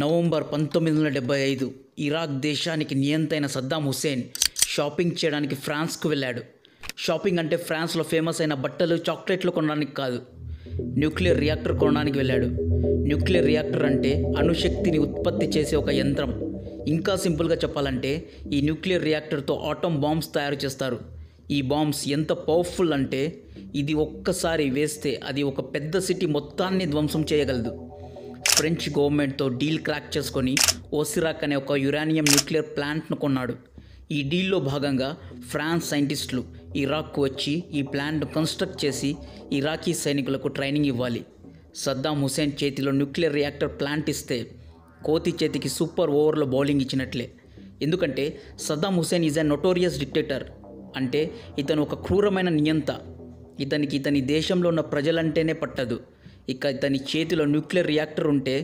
November పంతొమ్మిది వందల డెబ్బై ఐదు ఇరాక్ దేశానికి నియంతైన సద్దాం హుస్సేన్ షాపింగ్ చేయడానికి ఫ్రాన్స్కు వెళ్ళాడు షాపింగ్ అంటే ఫ్రాన్స్లో ఫేమస్ అయిన బట్టలు చాక్లెట్లు కొనడానికి కాదు న్యూక్లియర్ రియాక్టర్ కొనడానికి వెళ్ళాడు న్యూక్లియర్ రియాక్టర్ అంటే అణుశక్తిని ఉత్పత్తి చేసే ఒక యంత్రం ఇంకా సింపుల్గా చెప్పాలంటే ఈ న్యూక్లియర్ రియాక్టర్తో ఆటం బాంబ్స్ తయారు చేస్తారు ఈ బాంబ్స్ ఎంత పవర్ఫుల్ అంటే ఇది ఒక్కసారి వేస్తే అది ఒక పెద్ద సిటీ మొత్తాన్ని ధ్వంసం చేయగలదు ఫ్రెంచ్ గవర్నమెంట్తో డీల్ క్రాక్ చేసుకొని ఓసిరాక్ అనే ఒక యురానియం న్యూక్లియర్ ప్లాంట్ను కొన్నాడు ఈ డీల్లో భాగంగా ఫ్రాన్స్ సైంటిస్టులు ఇరాక్కు వచ్చి ఈ ప్లాంట్ను కన్స్ట్రక్ట్ చేసి ఇరాకీ సైనికులకు ట్రైనింగ్ ఇవ్వాలి సద్దాం హుసేన్ చేతిలో న్యూక్లియర్ రియాక్టర్ ప్లాంట్ ఇస్తే కోతి చేతికి సూపర్ ఓవర్లో బౌలింగ్ ఇచ్చినట్లే ఎందుకంటే Saddam Hussein is a notorious dictator అంటే ఇతను ఒక క్రూరమైన నియంత ఇతనికి ఇతని దేశంలో ఉన్న ప్రజలంటేనే పట్టదు ఇక ఇతని చేతిలో న్యూక్లియర్ రియాక్టర్ ఉంటే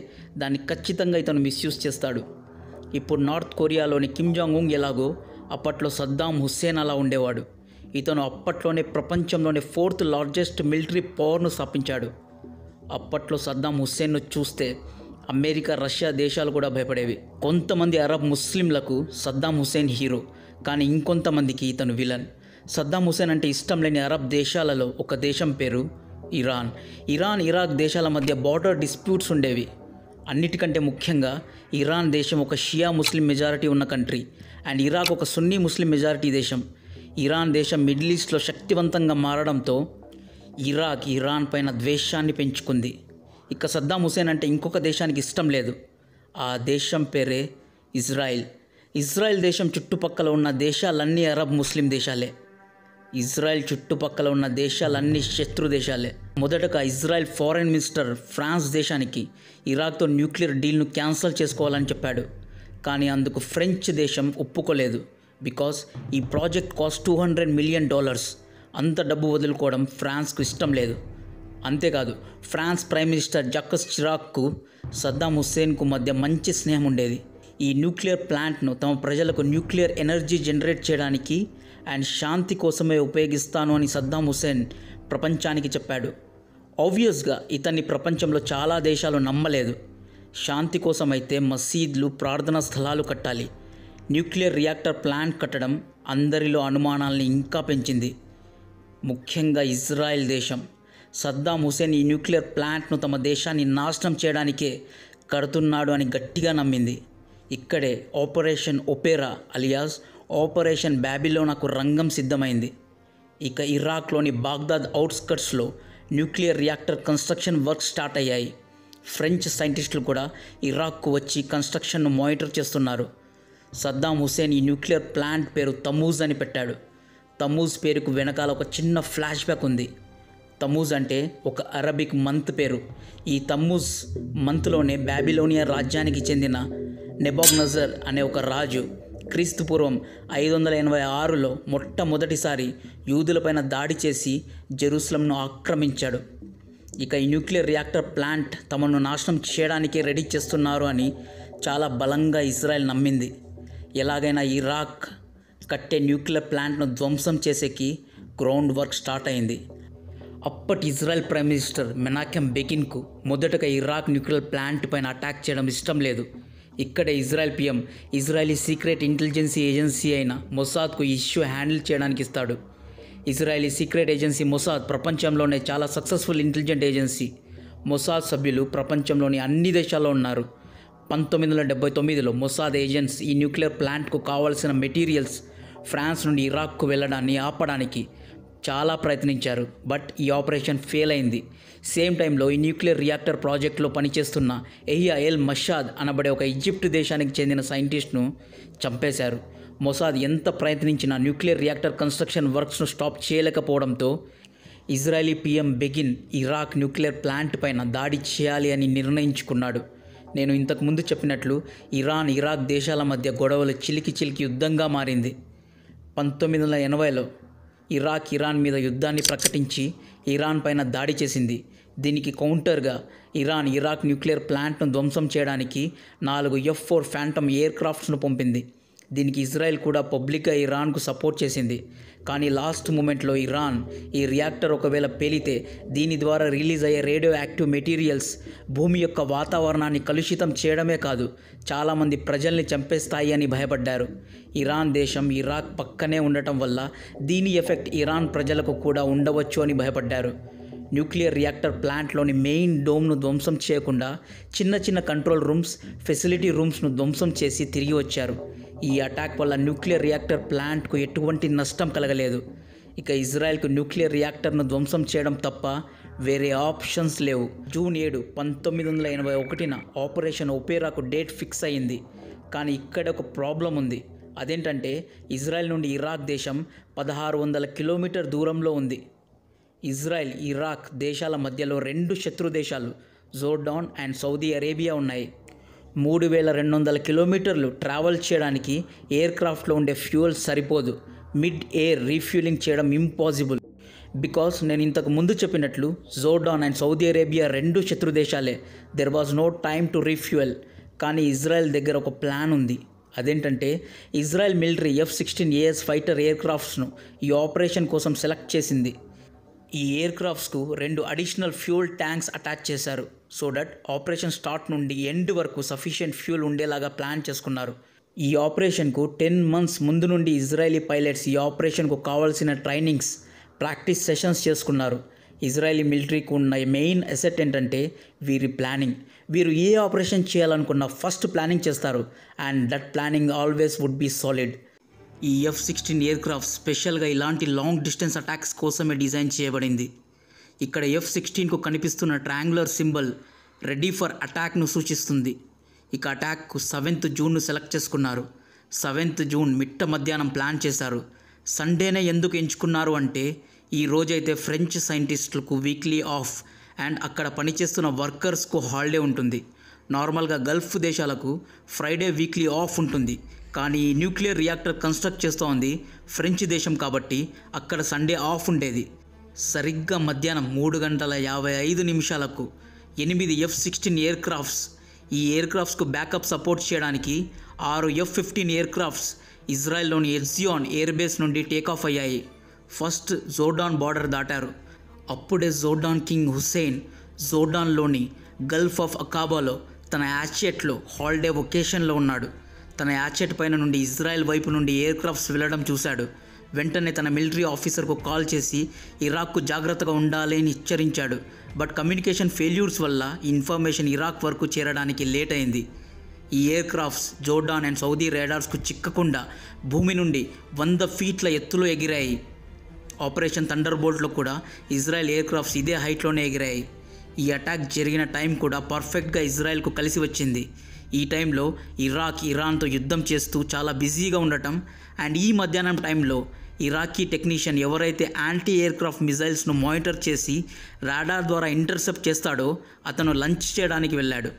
దాన్ని ఖచ్చితంగా ఇతను మిస్యూజ్ చేస్తాడు ఇప్పుడు నార్త్ కొరియాలోని కిమ్ జాంగ్ ఉంగ్ ఎలాగో అప్పట్లో సద్దాం హుస్సేన్ అలా ఉండేవాడు ఇతను అప్పట్లోనే ప్రపంచంలోనే ఫోర్త్ లార్జెస్ట్ మిలిటరీ పవర్ను స్థాపించాడు అప్పట్లో సద్దాం హుస్సేన్ను చూస్తే అమెరికా రష్యా దేశాలు కూడా భయపడేవి కొంతమంది అరబ్ ముస్లింలకు సద్దాం హుస్సేన్ హీరో కానీ ఇంకొంతమందికి ఇతను విలన్ సద్దాం హుస్సేన్ అంటే ఇష్టం లేని అరబ్ దేశాలలో ఒక దేశం పేరు ఇరాన్ ఇరాన్ ఇరాక్ దేశాల మధ్య బార్డర్ డిస్ప్యూట్స్ ఉండేవి అన్నిటికంటే ముఖ్యంగా ఇరాన్ దేశం ఒక షియా ముస్లిం మెజారిటీ ఉన్న కంట్రీ అండ్ ఇరాక్ ఒక సున్నీ ముస్లిం మెజారిటీ దేశం ఇరాన్ దేశం మిడిల్ ఈస్ట్లో శక్తివంతంగా మారడంతో ఇరాక్ ఇరాన్ పైన ద్వేషాన్ని పెంచుకుంది ఇక సద్దాం హుసేన్ అంటే ఇంకొక దేశానికి ఇష్టం లేదు ఆ దేశం పేరే ఇజ్రాయిల్ ఇజ్రాయిల్ దేశం చుట్టుపక్కల ఉన్న దేశాలన్నీ అరబ్ ముస్లిం దేశాలే ఇజ్రాయెల్ చుట్టుపక్కల ఉన్న దేశాలన్నీ శత్రు దేశాలే మొదటగా ఇజ్రాయెల్ ఫారెన్ మినిస్టర్ ఫ్రాన్స్ దేశానికి ఇరాక్తో న్యూక్లియర్ డీల్ను క్యాన్సిల్ చేసుకోవాలని చెప్పాడు కానీ అందుకు ఫ్రెంచ్ దేశం ఒప్పుకోలేదు బికాస్ ఈ project cost two hundred million dollars అంత డబ్బు వదులుకోవడం ఫ్రాన్స్కు ఇష్టం లేదు అంతేకాదు ఫ్రాన్స్ ప్రైమ్ మినిస్టర్ జక్కస్ చిరాక్కు సద్దాం హుస్సేన్కు మధ్య మంచి స్నేహం ఉండేది ఈ న్యూక్లియర్ ప్లాంట్ను తమ ప్రజలకు న్యూక్లియర్ ఎనర్జీ జనరేట్ చేయడానికి అండ్ శాంతి కోసమే ఉపయోగిస్తాను అని సద్దాం హుసేన్ ప్రపంచానికి చెప్పాడు ఆబ్వియస్గా ఇతన్ని ప్రపంచంలో చాలా దేశాలు నమ్మలేదు శాంతి కోసమైతే మసీద్లు ప్రార్థనా స్థలాలు కట్టాలి న్యూక్లియర్ రియాక్టర్ ప్లాంట్ కట్టడం అందరిలో అనుమానాల్ని ఇంకా పెంచింది ముఖ్యంగా ఇజ్రాయెల్ దేశం సద్దాం హుసేన్ ఈ న్యూక్లియర్ ప్లాంట్ను తమ దేశాన్ని నాశనం చేయడానికే కడుతున్నాడు అని గట్టిగా నమ్మింది ఇక్కడే operation Opera alias operation Babylon నాకు రంగం సిద్ధమైంది ఇక ఇరాక్లోని బాగ్దాద్ అవుట్స్కర్ట్స్లో nuclear reactor construction work start అయ్యాయి ఫ్రెంచ్ సైంటిస్టులు కూడా ఇరాక్కు వచ్చి కన్స్ట్రక్షన్ను మానిటర్ చేస్తున్నారు సద్దాం హుసేన్ ఈ న్యూక్లియర్ ప్లాంట్ పేరు తమూజ్ అని పెట్టాడు తమూజ్ పేరుకు వెనకాల ఒక చిన్న ఫ్లాష్ బ్యాక్ ఉంది తమూజ్ అంటే ఒక అరబిక్ మంత్ పేరు ఈ తమూజ్ మంత్లోనే బ్యాబిలోనియా రాజ్యానికి చెందిన నెబాబ్ నజర్ అనే ఒక రాజు క్రీస్తుపూర్వం ఐదు వందల ఎనభై ఆరులో మొట్టమొదటిసారి యూదులపైన దాడి చేసి జెరూసలంను ఆక్రమించాడు ఇక ఈ న్యూక్లియర్ రియాక్టర్ ప్లాంట్ తమను నాశనం చేయడానికే రెడీ చేస్తున్నారు అని చాలా బలంగా ఇజ్రాయెల్ నమ్మింది ఎలాగైనా ఇరాక్ కట్టే న్యూక్లియర్ ప్లాంట్ను ధ్వంసం చేసేకి గ్రౌండ్ వర్క్ స్టార్ట్ అయింది అప్పటి ఇజ్రాయెల్ ప్రైమ్ మినిస్టర్ మెనాకెం బెకిన్కు మొదటగా ఇరాక్ న్యూక్లియర్ ప్లాంట్ పైన అటాక్ చేయడం ఇష్టం లేదు ఇక్కడ Israel PM Israeli secret intelligence agency అయిన మొసాద్కు ఇష్యూ హ్యాండిల్ చేయడానికి ఇస్తాడు ఇజ్రాయలీ సీక్రెట్ ఏజెన్సీ మొసాద్ ప్రపంచంలోనే చాలా సక్సెస్ఫుల్ ఇంటెలిజెంట్ ఏజెన్సీ మొసాద్ సభ్యులు ప్రపంచంలోని అన్ని దేశాల్లో ఉన్నారు పంతొమ్మిది వందల డెబ్బై తొమ్మిదిలో మొసాద్ ఏజెంట్స్ ఈ న్యూక్లియర్ ప్లాంట్కు కావాల్సిన మెటీరియల్స్ ఫ్రాన్స్ నుండి ఇరాక్కు వెళ్ళడాన్ని ఆపడానికి చాలా ప్రయత్నించారు బట్ ఈ ఆపరేషన్ ఫెయిల్ అయింది సేమ్ టైంలో ఈ న్యూక్లియర్ రియాక్టర్ ప్రాజెక్టులో పనిచేస్తున్న ఎహియా ఎల్ మషాద్ అనబడే ఒక ఈజిప్ట్ దేశానికి చెందిన సైంటిస్ట్ను చంపేశారు మొసాద్ ఎంత ప్రయత్నించినా న్యూక్లియర్ రియాక్టర్ కన్స్ట్రక్షన్ వర్క్స్ను స్టాప్ చేయలేకపోవడంతో Israeli PM Begin Iraq nuclear plant పైన దాడి చేయాలి అని నిర్ణయించుకున్నాడు నేను ఇంతకుముందు చెప్పినట్లు ఇరాన్ ఇరాక్ దేశాల మధ్య గొడవలు చిలికి చిలికి యుద్ధంగా మారింది పంతొమ్మిది వందల ఎనభైలో ఇరాక్ ఇరాన్ మీద యుద్ధాన్ని ప్రకటించి ఇరాన్ పైన దాడి చేసింది దీనికి కౌంటర్గా ఇరాన్ ఇరాక్ న్యూక్లియర్ ప్లాంట్ను ధ్వంసం చేయడానికి నాలుగు ఎఫ్ ఫోర్ ఫ్యాంటమ్ ఎయిర్ క్రాఫ్ట్స్ను పంపింది దీనికి ఇజ్రాయెల్ కూడా పబ్లిక్గా ఇరాన్కు సపోర్ట్ చేసింది కానీ లాస్ట్ మూమెంట్లో ఇరాన్ ఈ రియాక్టర్ ఒకవేళ పేలితే దీని ద్వారా రిలీజ్ అయ్యే రేడియో యాక్టివ్ మెటీరియల్స్ భూమి యొక్క వాతావరణాన్ని కలుషితం చేయడమే కాదు చాలామంది ప్రజల్ని చంపేస్తాయి అని భయపడ్డారు ఇరాన్ దేశం ఇరాక్ పక్కనే ఉండటం వల్ల దీని ఎఫెక్ట్ ఇరాన్ ప్రజలకు కూడా ఉండవచ్చు అని భయపడ్డారు న్యూక్లియర్ రియాక్టర్ ప్లాంట్లోని మెయిన్ డోమ్ను ధ్వంసం చేయకుండా చిన్న చిన్న కంట్రోల్ రూమ్స్ ఫెసిలిటీ రూమ్స్ను ధ్వంసం చేసి తిరిగి వచ్చారు ఈ అటాక్ వల్ల న్యూక్లియర్ రియాక్టర్ ప్లాంట్కు ఎటువంటి నష్టం కలగలేదు ఇక ఇజ్రాయెల్కు న్యూక్లియర్ రియాక్టర్ను ధ్వంసం చేయడం తప్ప వేరే ఆప్షన్స్ లేవు జూన్ ఏడు పంతొమ్మిది వందల ఎనభై ఒకటిన ఆపరేషన్ ఒపేరాకు డేట్ ఫిక్స్ అయ్యింది కానీ ఇక్కడ ఒక ప్రాబ్లం ఉంది అదేంటంటే ఇజ్రాయెల్ నుండి ఇరాక్ దేశం పదహారు వందల కిలోమీటర్ దూరంలో ఉంది ఇజ్రాయెల్ ఇరాక్ దేశాల మధ్యలో రెండు శత్రు దేశాలు జోర్డాన్ అండ్ సౌదీ అరేబియా ఉన్నాయి మూడు వేల రెండు వందల కిలోమీటర్లు ట్రావెల్ చేయడానికి ఎయిర్క్రాఫ్ట్లో ఉండే ఫ్యూయల్ సరిపోదు మిడ్ ఎయిర్ రీఫ్యూలింగ్ చేయడం ఇంపాసిబుల్ బికాస్ నేను ఇంతకు ముందు చెప్పినట్లు జోర్డాన్ అండ్ సౌదీ అరేబియా రెండు శత్రు దేశాలే there was no time to refuel కానీ ఇజ్రాయెల్ దగ్గర ఒక ప్లాన్ ఉంది అదేంటంటే Israel military F sixteen AS fighter ఎయిర్క్రాఫ్ట్స్ను ఈ ఆపరేషన్ కోసం సెలెక్ట్ చేసింది ఈ ఎయిర్క్రాఫ్ట్స్కు రెండు అడిషనల్ ఫ్యూయల్ ట్యాంక్స్ అటాచ్ చేశారు సో దట్ ఆపరేషన్ స్టార్ట్ నుండి ఎండ్ వరకు సఫిషియెంట్ ఫ్యూల్ ఉండేలాగా ప్లాన్ చేసుకున్నారు ఈ ఆపరేషన్కు టెన్ మంత్స్ ముందు నుండి ఇజ్రాయలీ పైలట్స్ ఈ ఆపరేషన్కు కావాల్సిన ట్రైనింగ్స్ ప్రాక్టీస్ సెషన్స్ చేసుకున్నారు ఇజ్రాయలీ మిలిటరీకి ఉన్న మెయిన్ అసెట్ ఏంటంటే వీరి ప్లానింగ్ వీరు ఏ ఆపరేషన్ చేయాలనుకున్న ఫస్ట్ ప్లానింగ్ చేస్తారు and that planning always would be solid ఈ ఎఫ్ సిక్స్టీన్ ఎయిర్క్రాఫ్ట్ స్పెషల్గా ఇలాంటి లాంగ్ డిస్టెన్స్ అటాక్స్ కోసమే డిజైన్ చేయబడింది ఇక్కడ ఎఫ్ సిక్స్టీన్కు కనిపిస్తున్న ట్రాంగులర్ సింబల్ రెడీ ఫర్ అటాక్ను సూచిస్తుంది ఇక అటాక్కు సెవెంత్ జూన్ను సెలెక్ట్ చేసుకున్నారు సెవెంత్ జూన్ మిట్ట మధ్యాహ్నం ప్లాన్ చేశారు సండేనే ఎందుకు ఎంచుకున్నారు అంటే ఈ రోజైతే ఫ్రెంచ్ సైంటిస్టులకు వీక్లీ ఆఫ్ అండ్ అక్కడ పనిచేస్తున్న వర్కర్స్కు హాలిడే ఉంటుంది నార్మల్గా గల్ఫ్ దేశాలకు ఫ్రైడే వీక్లీ ఆఫ్ ఉంటుంది కానీ న్యూక్లియర్ రియాక్టర్ కన్స్ట్రక్ట్ చేస్తోంది ఫ్రెంచ్ దేశం కాబట్టి అక్కడ సండే ఆఫ్ ఉండేది సరిగ్గా మధ్యాహ్నం మూడు గంటల యాభై ఐదు నిమిషాలకు ఎనిమిది ఎఫ్ సిక్స్టీన్ ఎయిర్ క్రాఫ్ట్స్ ఈ ఎయిర్ క్రాఫ్ట్స్కు బ్యాకప్ సపోర్ట్ చేయడానికి ఆరు ఎఫ్ ఫిఫ్టీన్ ఎయిర్ క్రాఫ్ట్స్ ఇజ్రాయెల్లోని ఎయిర్ ఎయిర్బేస్ నుండి టేకాఫ్ అయ్యాయి ఫస్ట్ జోర్డాన్ బార్డర్ దాటారు అప్పుడే జోర్డాన్ కింగ్ హుస్సేన్ జోర్డాన్లోని గల్ఫ్ ఆఫ్ అకాబాలో తన యాచెట్లో హాలిడే ఒకేషన్లో ఉన్నాడు తన యాచెట్ పైన నుండి ఇజ్రాయెల్ వైపు నుండి ఎయిర్ క్రాఫ్ట్స్ వెళ్ళడం చూశాడు వెంటనే తన మిలిటరీ ఆఫీసర్కు కాల్ చేసి ఇరాక్కు జాగ్రత్తగా ఉండాలి అని హెచ్చరించాడు బట్ కమ్యూనికేషన్ ఫెయిల్యూర్స్ వల్ల ఇన్ఫర్మేషన్ ఇరాక్ వరకు చేరడానికి లేట్ అయింది ఈ aircrafts Jordan and Saudi రేడార్స్కు చిక్కకుండా భూమి నుండి వంద ఫీట్ల ఎత్తులో ఎగిరాయి ఆపరేషన్ థండర్ బోల్ట్లో కూడా ఇజ్రాయెల్ ఎయిర్ క్రాఫ్ట్స్ ఇదే హైట్లోనే ఎగిరాయి ఈ అటాక్ జరిగిన టైం కూడా పర్ఫెక్ట్గా ఇజ్రాయెల్కు కలిసి వచ్చింది ఈ టైంలో ఇరాక్ ఇరాన్తో యుద్ధం చేస్తూ చాలా బిజీగా ఉండటం అండ్ ఈ మధ్యాహ్నం టైంలో ఇరాకీ టెక్నీషియన్ ఎవరైతే యాంటీ ఎయిర్క్రాఫ్ట్ మిజైల్స్ను మానిటర్ చేసి రాడార్ ద్వారా ఇంటర్సెప్ట్ చేస్తాడో అతను లంచ్ చేయడానికి వెళ్ళాడు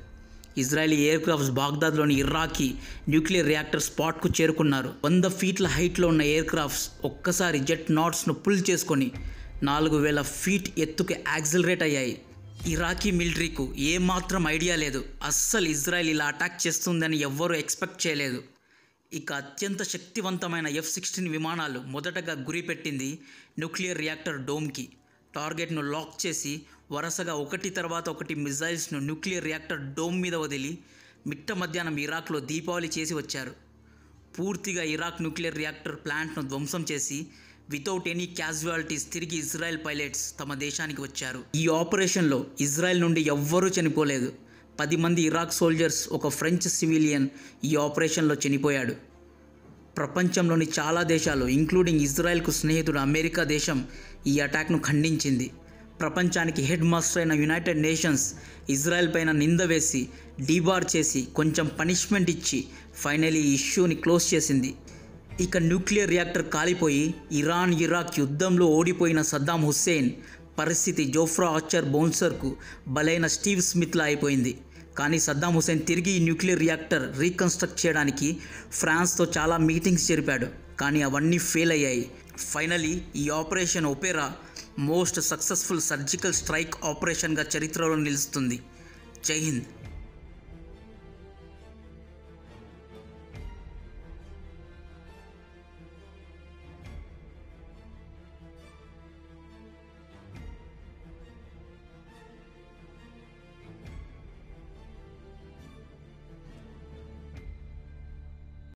ఇజ్రాయలీ ఎయిర్క్రాఫ్ట్స్ బాగ్దాద్లోని ఇరాకీ న్యూక్లియర్ రియాక్టర్ స్పాట్కు చేరుకున్నారు వంద ఫీట్ల హైట్లో ఉన్న ఎయిర్క్రాఫ్ట్స్ ఒక్కసారి జెట్ నాట్స్ను పుల్ చేసుకొని నాలుగు వేల ఫీట్ ఎత్తుకు యాక్సిలరేట్ అయ్యాయి ఇరాకీ మిలిటరీకు ఏమాత్రం ఐడియా లేదు అస్సలు ఇజ్రాయెల్ ఇలా అటాక్ చేస్తుందని ఎవ్వరూ ఎక్స్పెక్ట్ చేయలేదు ఇక అత్యంత శక్తివంతమైన ఎఫ్ సిక్స్టీన్ విమానాలు మొదటగా గురిపెట్టింది న్యూక్లియర్ రియాక్టర్ డోమ్కి టార్గెట్ను లాక్ చేసి వరుసగా ఒకటి తర్వాత ఒకటి మిజైల్స్ను న్యూక్లియర్ రియాక్టర్ డోమ్ మీద వదిలి మిట్ట మధ్యాహ్నం ఇరాక్లో దీపావళి చేసి వచ్చారు పూర్తిగా ఇరాక్ న్యూక్లియర్ రియాక్టర్ ప్లాంట్ను ధ్వంసం చేసి వితౌట్ ఎనీ క్యాజువాలిటీస్ తిరిగి ఇజ్రాయెల్ పైలట్స్ తమ దేశానికి వచ్చారు ఈ ఆపరేషన్లో ఇజ్రాయెల్ నుండి ఎవ్వరూ చనిపోలేదు పది మంది ఇరాక్ సోల్జర్స్ ఒక ఫ్రెంచ్ సివిలియన్ ఈ ఆపరేషన్లో చనిపోయాడు ప్రపంచంలోని చాలా దేశాలు ఇంక్లూడింగ్ ఇజ్రాయెల్కు స్నేహితుడు అమెరికా దేశం ఈ అటాక్ను ఖండించింది ప్రపంచానికి హెడ్ మాస్టర్ అయిన యునైటెడ్ నేషన్స్ ఇజ్రాయెల్ పైన నింద వేసి డీబార్ చేసి కొంచెం పనిష్మెంట్ ఇచ్చి ఫైనలీ ఈ ఇష్యూని క్లోజ్ చేసింది ఇక న్యూక్లియర్ రియాక్టర్ కాలిపోయి ఇరాన్ ఇరాక్ యుద్ధంలో ఓడిపోయిన సద్దాం హుస్సేన్ పరిస్థితి జోఫ్రా ఆచర్ బౌన్సర్కు బలైన స్టీవ్ స్మిత్లా అయిపోయింది కానీ సద్దాం హుస్సేన్ తిరిగి ఈ న్యూక్లియర్ రియాక్టర్ రీకన్స్ట్రక్ట్ చేయడానికి ఫ్రాన్స్తో చాలా మీటింగ్స్ జరిపాడు కానీ అవన్నీ ఫెయిల్ అయ్యాయి ఫైనలీ ఈ operation Opera most successful surgical strike ఆపరేషన్గా చరిత్రలో నిలుస్తుంది జై హింద్